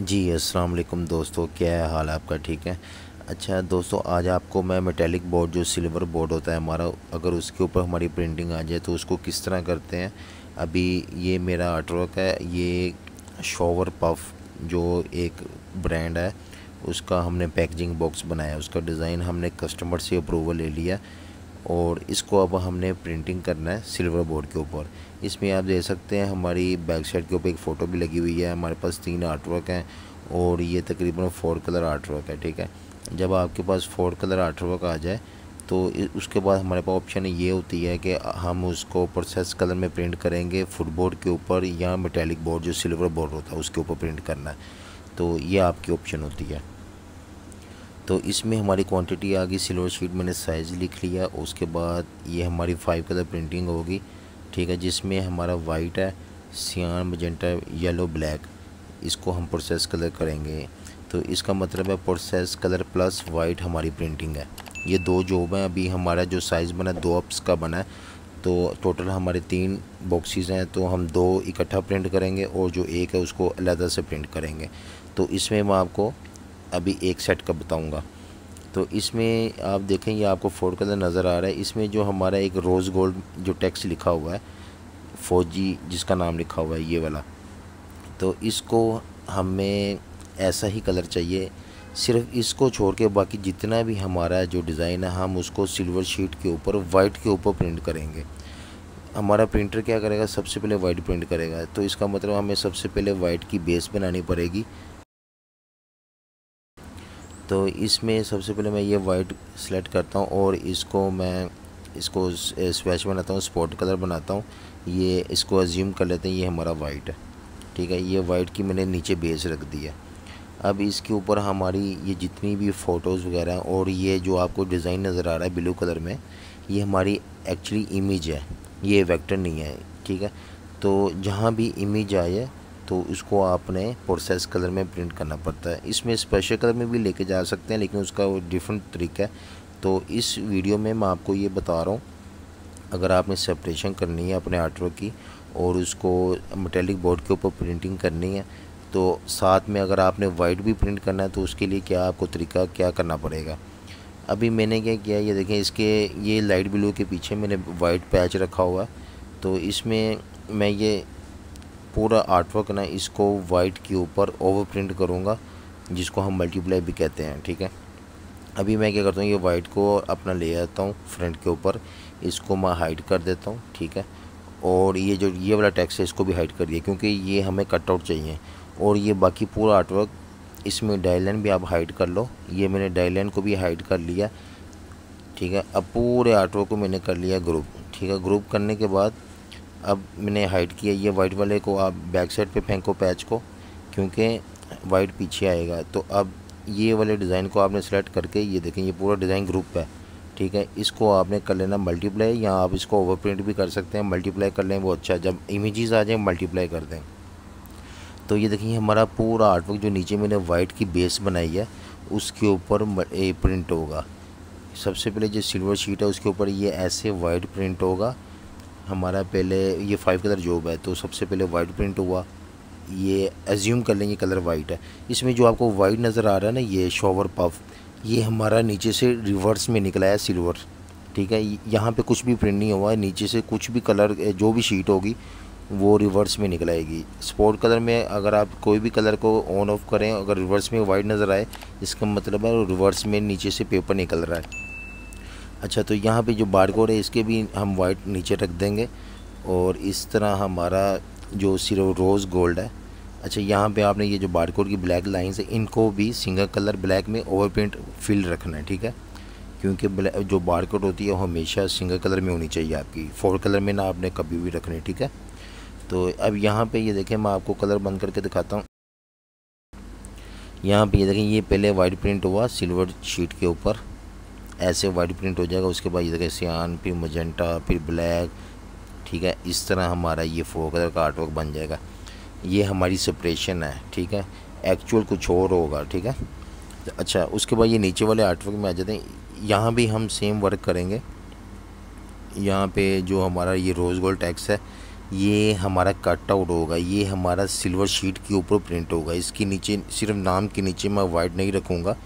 जी अस्सलाम वालेकुम दोस्तों क्या है हाल आपका ठीक है अच्छा दोस्तों आज आपको मैं मेटेलिक बोर्ड जो सिल्वर बोर्ड होता है हमारा अगर उसके ऊपर हमारी प्रिंटिंग आ जाए तो उसको किस तरह करते हैं अभी ये मेरा आर्टवर्क है ये शॉवर पफ जो एक ब्रांड है उसका हमने पैकेजिंग बॉक्स बनाया उसका डिज़ाइन हमने कस्टमर से अप्रूवल ले लिया और इसको अब हमने प्रिंटिंग करना है सिल्वर बोर्ड के ऊपर इसमें आप देख सकते हैं हमारी बैक साइड के ऊपर एक फ़ोटो भी लगी हुई है हमारे पास तीन आर्टवर्क हैं और ये तकरीबन फोर कलर आर्टवर्क है ठीक है जब आपके पास फोर कलर आर्टवर्क आ जाए तो उसके बाद हमारे पास ऑप्शन ये होती है कि हम उसको प्रोसेस कलर में प्रिंट करेंगे फुटबोर्ड के ऊपर या मेटेलिक बोर्ड जो सिल्वर बोर्ड होता है उसके ऊपर प्रिंट करना है तो ये आपकी ऑप्शन होती है तो इसमें हमारी क्वांटिटी आ गई सिल्वर शीट मैंने साइज़ लिख लिया उसके बाद ये हमारी फाइव कलर प्रिंटिंग होगी ठीक है जिसमें हमारा वाइट है सियान मजेंटा येलो ब्लैक इसको हम प्रोसेस कलर करेंगे तो इसका मतलब है प्रोसेस कलर प्लस वाइट हमारी प्रिंटिंग है ये दो जॉब हैं अभी हमारा जो साइज़ बना दो अप्स का बना है तो टोटल हमारे तीन बॉक्सेस हैं तो हम दो इकट्ठा प्रिंट करेंगे और जो एक है उसको अलहदा से प्रिंट करेंगे तो इसमें मैं आपको अभी एक सेट का बताऊंगा तो इसमें आप देखें ये आपको फोर्ड कलर नज़र आ रहा है इसमें जो हमारा एक रोज़ गोल्ड जो टैक्स लिखा हुआ है फौजी जिसका नाम लिखा हुआ है ये वाला तो इसको हमें ऐसा ही कलर चाहिए सिर्फ इसको छोड़ के बाकी जितना भी हमारा जो डिज़ाइन है हम उसको सिल्वर शीट के ऊपर वाइट के ऊपर प्रिंट करेंगे हमारा प्रिंटर क्या करेगा सबसे पहले वाइट प्रिंट करेगा तो इसका मतलब हमें सबसे पहले वाइट की बेस बनानी पड़ेगी तो इसमें सबसे पहले मैं ये वाइट सेलेक्ट करता हूँ और इसको मैं इसको स्वेच बनाता हूँ स्पॉट कलर बनाता हूँ ये इसको अज्यूम कर लेते हैं ये हमारा वाइट है ठीक है ये वाइट की मैंने नीचे बेस रख दी है अब इसके ऊपर हमारी ये जितनी भी फ़ोटोज़ वगैरह हैं और ये जो आपको डिज़ाइन नज़र आ रहा है ब्लू कलर में ये हमारी एक्चुअली इमेज है ये वेक्टर नहीं है ठीक है तो जहाँ भी इमेज आए तो इसको आपने प्रोसेस कलर में प्रिंट करना पड़ता है इसमें स्पेशल कलर में भी लेके जा सकते हैं लेकिन उसका डिफरेंट तरीका है तो इस वीडियो में मैं आपको ये बता रहा हूँ अगर आपने सेपरेशन करनी है अपने आर्टवर्क की और उसको मेटेलिक बोर्ड के ऊपर प्रिंटिंग करनी है तो साथ में अगर आपने वाइट भी प्रिंट करना है तो उसके लिए क्या आपको तरीका क्या करना पड़ेगा अभी मैंने क्या किया ये देखें इसके ये लाइट ब्लू के पीछे मैंने वाइट पैच रखा हुआ है तो इसमें मैं ये पूरा आर्टवर्क ना इसको वाइट के ऊपर ओवर प्रिंट करूँगा जिसको हम मल्टीप्लाई भी कहते हैं ठीक है अभी मैं क्या करता हूँ ये वाइट को अपना ले आता हूँ फ्रंट के ऊपर इसको मैं हाइड कर देता हूँ ठीक है और ये जो ये वाला टैक्स है इसको भी हाइड कर दिया क्योंकि ये हमें कटआउट चाहिए और ये बाकी पूरा आर्टवर्क इसमें डायलाइन भी आप हाइड कर लो ये मैंने डायलाइन को भी हाइड कर लिया ठीक है अब पूरे आर्टवर्क को मैंने कर लिया ग्रुप ठीक है ग्रुप करने के बाद अब मैंने हाइड किया ये वाइट वाले को आप बैक साइड पे फेंको पैच को क्योंकि वाइट पीछे आएगा तो अब ये वाले डिज़ाइन को आपने सेलेक्ट करके ये देखें ये पूरा डिज़ाइन ग्रुप है ठीक है इसको आपने कर लेना मल्टीप्लाई या आप इसको ओवर प्रिंट भी कर सकते हैं मल्टीप्लाई कर लें वो अच्छा जब इमेजेस आ जाएँ मल्टीप्लाई कर दें तो ये देखिए हमारा पूरा आर्टवर्क जो नीचे मैंने वाइट की बेस बनाई है उसके ऊपर प्रिंट होगा सबसे पहले जो सिल्वर शीट है उसके ऊपर ये ऐसे वाइट प्रिंट होगा हमारा पहले ये फाइव कलर जॉब है तो सबसे पहले वाइट प्रिंट हुआ ये एज्यूम कर लेंगे कलर वाइट है इसमें जो आपको वाइट नज़र आ रहा है ना ये शॉवर पफ ये हमारा नीचे से रिवर्स में निकला है सिल्वर ठीक है यहाँ पे कुछ भी प्रिंट नहीं हुआ है नीचे से कुछ भी कलर जो भी शीट होगी वो रिवर्स में निकलाएगी स्पोर्ट कलर में अगर आप कोई भी कलर को ऑन ऑफ करें अगर रिवर्स में वाइट नज़र आए इसका मतलब है रिवर्स में नीचे से पेपर निकल रहा है अच्छा तो यहाँ पे जो बार कोड है इसके भी हम वाइट नीचे रख देंगे और इस तरह हमारा जो सिरो रोज़ गोल्ड है अच्छा यहाँ पे आपने ये जो बार कोड की ब्लैक लाइन्स है इनको भी सिंगल कलर ब्लैक में ओवर पेंट फिल रखना है ठीक है क्योंकि जो बार कोड होती है वो हमेशा सिंगल कलर में होनी चाहिए आपकी फोर कलर में ना आपने कभी भी रखनी ठीक है तो अब यहाँ पर ये देखें मैं आपको कलर बंद करके दिखाता हूँ यहाँ पे ये देखें ये पहले वाइट प्रिंट हुआ सिल्वर शीट के ऊपर ऐसे वाइट प्रिंट हो जाएगा उसके बाद ये देखें सियान फिर मजेंटा फिर ब्लैक ठीक है इस तरह हमारा ये फोर कलर का आर्टवर्क बन जाएगा ये हमारी सेपरेशन है ठीक है एक्चुअल कुछ और होगा ठीक है तो अच्छा उसके बाद ये नीचे वाले आर्टवर्क में आ जाते हैं यहाँ भी हम सेम वर्क करेंगे यहाँ पे जो हमारा ये रोज़ गोल्ड टैक्स है ये हमारा कट आउट होगा ये हमारा सिल्वर शीट के ऊपर प्रिंट होगा इसके नीचे सिर्फ नाम के नीचे मैं वाइट नहीं रखूँगा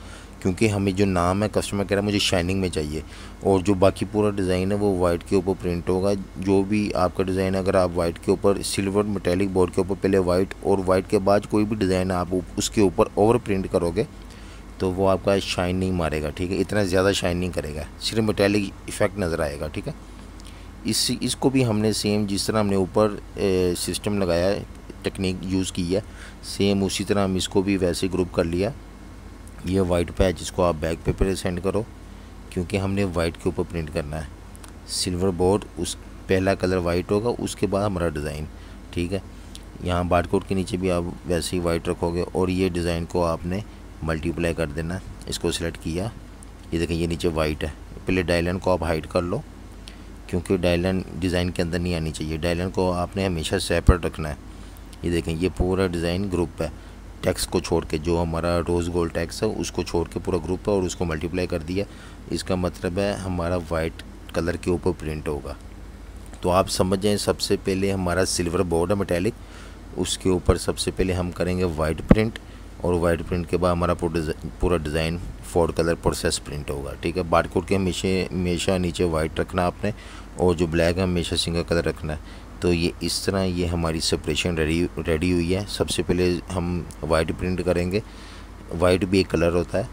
क्योंकि हमें जो नाम है कस्टमर कह रहा है मुझे शाइनिंग में चाहिए और जो बाकी पूरा डिज़ाइन है वो वाइट के ऊपर प्रिंट होगा जो भी आपका डिज़ाइन अगर आप वाइट के ऊपर सिल्वर मेटेलिक बोर्ड के ऊपर पहले वाइट और वाइट के बाद कोई भी डिज़ाइन आप उसके ऊपर ओवर प्रिंट करोगे तो वो आपका शाइनिंग मारेगा ठीक है इतना ज़्यादा शाइनिंग करेगा सिर्फ मेटेलिक इफेक्ट नज़र आएगा ठीक है इस इसको भी हमने सेम जिस तरह हमने ऊपर सिस्टम लगाया टेक्निक यूज़ की है सेम उसी तरह हम इसको भी वैसे ग्रुप कर लिया ये वाइट पैच इसको आप बैक पेपर पहले सेंड करो क्योंकि हमने वाइट के ऊपर प्रिंट करना है सिल्वर बोर्ड उस पहला कलर वाइट होगा उसके बाद हमारा डिज़ाइन ठीक है यहाँ बार कोड के नीचे भी आप वैसे ही वाइट रखोगे और ये डिज़ाइन को आपने मल्टीप्लाई कर देना इसको सिलेक्ट किया ये देखें ये नीचे वाइट है पहले डायलन को आप हाइड कर लो क्योंकि डायलन डिज़ाइन के अंदर नहीं आनी चाहिए डायलन को आपने हमेशा सेपरेट रखना है ये देखें ये पूरा डिज़ाइन ग्रुप है टैक्स को छोड़ के जो हमारा रोज़ गोल्ड टैक्स है उसको छोड़ के पूरा ग्रुप है और उसको मल्टीप्लाई कर दिया इसका मतलब है हमारा वाइट कलर के ऊपर प्रिंट होगा तो आप समझ जाएँ सबसे पहले हमारा सिल्वर बोर्ड है मेटेलिक उसके ऊपर सबसे पहले हम करेंगे वाइट प्रिंट और वाइट प्रिंट के बाद हमारा पूरा design four colour process print होगा ठीक है बारकोड के हमेशा हमेशा नीचे वाइट रखना आपने और जो ब्लैक है हमेशा सिंगल कलर रखना है तो ये इस तरह ये हमारी सेपरेशन रेडी रेडी हुई है सबसे पहले हम वाइट प्रिंट करेंगे वाइट भी एक कलर होता है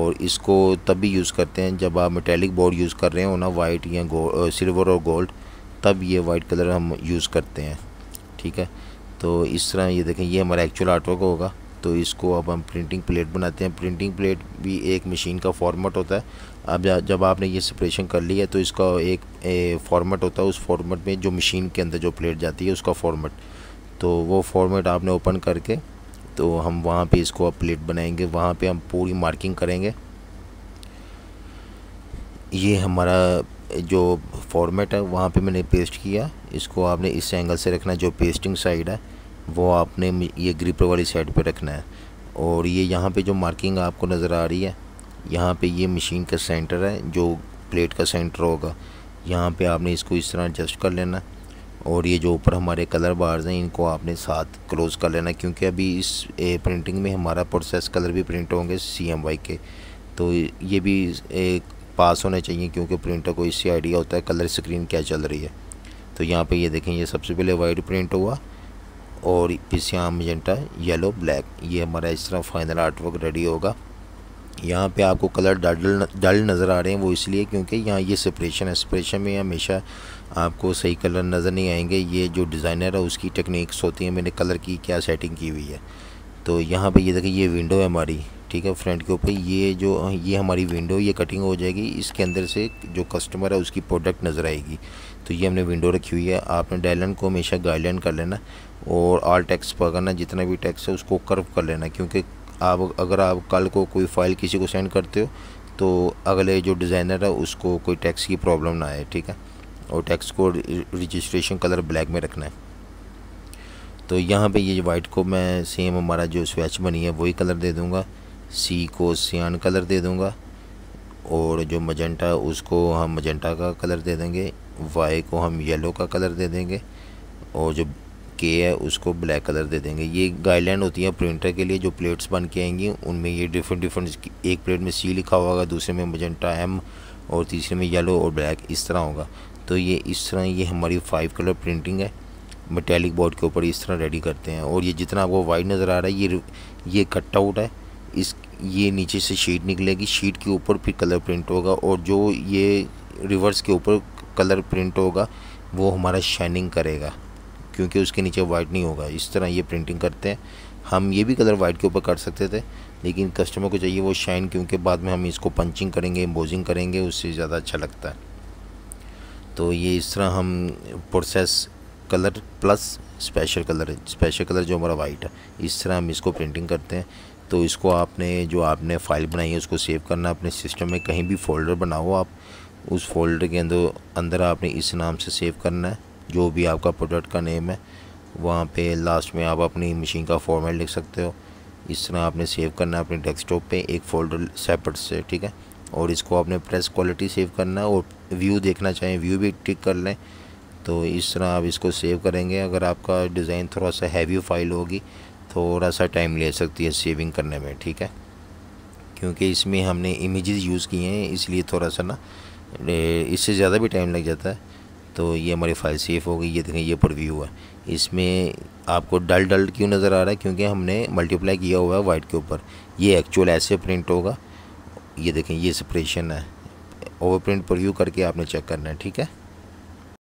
और इसको तब भी यूज़ करते हैं जब आप मेटेलिक बोर्ड यूज़ कर रहे हो ना वाइट या सिल्वर और गोल्ड तब ये वाइट कलर हम यूज़ करते हैं ठीक है तो इस तरह ये देखें ये हमारा एक्चुअल आर्टवर्क होगा तो इसको अब हम प्रिंटिंग प्लेट बनाते हैं प्रिंटिंग प्लेट भी एक मशीन का फॉर्मेट होता है अब जब आपने ये सेपरेशन कर लिया है तो इसका एक फॉर्मेट होता है उस फॉर्मेट में जो मशीन के अंदर जो प्लेट जाती है उसका फॉर्मेट तो वो फॉर्मेट आपने ओपन करके तो हम वहाँ पे इसको अब प्लेट बनाएंगे वहाँ पे हम पूरी मार्किंग करेंगे ये हमारा जो फॉर्मेट है वहाँ पे मैंने पेस्ट किया इसको आपने इस एंगल से रखना जो पेस्टिंग साइड है वो आपने ये ग्रिपर वाली साइड पे रखना है और ये यहाँ पे जो मार्किंग आपको नज़र आ रही है यहाँ पे ये मशीन का सेंटर है जो प्लेट का सेंटर होगा यहाँ पे आपने इसको इस तरह एडजस्ट कर लेना और ये जो ऊपर हमारे कलर बार्स हैं इनको आपने साथ क्लोज़ कर लेना क्योंकि अभी इस प्रिंटिंग में हमारा प्रोसेस कलर भी प्रिंट होंगे सी एम वाई के तो ये भी एक पास होने चाहिए क्योंकि प्रिंटर को इससे आइडिया होता है कलर स्क्रीन क्या चल रही है तो यहाँ पे ये देखें ये सबसे पहले वाइट प्रिंट हुआ और पीछे यहाँ मजेंटा येलो ब्लैक ये हमारा इस तरह फाइनल आर्टवर्क रेडी होगा यहाँ पे आपको कलर डल डल नज़र आ रहे हैं वो इसलिए क्योंकि यहाँ ये सेपरेशन है सेपरेशन में हमेशा आपको सही कलर नज़र नहीं आएंगे ये जो डिज़ाइनर है उसकी टेक्निक्स होती हैं मैंने कलर की क्या सेटिंग की हुई है तो यहाँ पे ये देखिए ये विंडो है हमारी ठीक है फ्रंट के ऊपर ये जो ये हमारी विंडो ये कटिंग हो जाएगी इसके अंदर से जो कस्टमर है उसकी प्रोडक्ट नज़र आएगी तो ये हमने विंडो रखी हुई है आपने डायलन को हमेशा गाइडलाइन कर लेना और आल टैक्स पकड़ना जितना भी टैक्स है उसको कर्व कर लेना क्योंकि आप अगर आप कल को कोई फ़ाइल किसी को सेंड करते हो तो अगले जो डिज़ाइनर है उसको कोई टैक्स की प्रॉब्लम ना आए ठीक है और टैक्स को रजिस्ट्रेशन कलर ब्लैक में रखना है तो यहाँ पे ये वाइट को मैं सेम हमारा जो स्वेच बनी है वही कलर दे दूँगा सी को सियान कलर दे दूँगा और जो मजेंटा उसको हम मजेंटा का कलर दे देंगे वाई को हम येलो का कलर दे देंगे और जो के है उसको ब्लैक कलर दे देंगे ये गाइडलाइन होती है प्रिंटर के लिए जो प्लेट्स बन के आएंगी उनमें ये डिफरेंट डिफरेंट एक प्लेट में सी लिखा होगा दूसरे में मजेंटा एम और तीसरे में येलो और ब्लैक इस तरह होगा तो ये इस तरह ये हमारी फाइव कलर प्रिंटिंग है मेटेलिक बोर्ड के ऊपर इस तरह रेडी करते हैं और ये जितना आपको वाइट नज़र आ रहा है ये ये कट आउट है इस ये नीचे से शीट निकलेगी शीट के ऊपर फिर कलर प्रिंट होगा और जो ये रिवर्स के ऊपर कलर प्रिंट होगा वो हमारा शाइनिंग करेगा क्योंकि उसके नीचे वाइट नहीं होगा इस तरह ये प्रिंटिंग करते हैं हम ये भी कलर वाइट के ऊपर कर सकते थे लेकिन कस्टमर को चाहिए वो शाइन क्योंकि बाद में हम इसको पंचिंग करेंगे एम्बोजिंग करेंगे उससे ज़्यादा अच्छा लगता है तो ये इस तरह हम process colour plus special colour special colour जो हमारा वाइट है इस तरह हम इसको प्रिंटिंग करते हैं तो इसको आपने जो आपने फ़ाइल बनाई है उसको सेव करना अपने सिस्टम में कहीं भी फ़ोल्डर बनाओ आप उस फोल्डर के अंदर अंदर आपने इस नाम से सेव करना है जो भी आपका प्रोडक्ट का नेम है वहाँ पे लास्ट में आप अपनी मशीन का फॉर्मेट लिख सकते हो इस तरह आपने सेव करना है अपने डेस्कटॉप पे एक फोल्डर सेपरेट से ठीक है और इसको आपने प्रेस क्वालिटी सेव करना है और व्यू देखना चाहें व्यू भी टिक कर लें तो इस तरह आप इसको सेव करेंगे अगर आपका डिज़ाइन थोड़ा सा हैवी फाइल होगी थोड़ा सा टाइम ले सकती है सेविंग करने में ठीक है क्योंकि इसमें हमने इमेजेस यूज़ किए हैं इसलिए थोड़ा सा ना इससे ज़्यादा भी टाइम लग जाता है तो ये हमारी फाइल सेफ हो गई ये देखें ये पर व्यू है इसमें आपको डल डल क्यों नज़र आ रहा है क्योंकि हमने मल्टीप्लाई किया हुआ है वाइट के ऊपर ये एक्चुअल ऐसे प्रिंट होगा ये देखें ये सप्रेशन है ओवर प्रिंट पर व्यू करके आपने चेक करना है ठीक है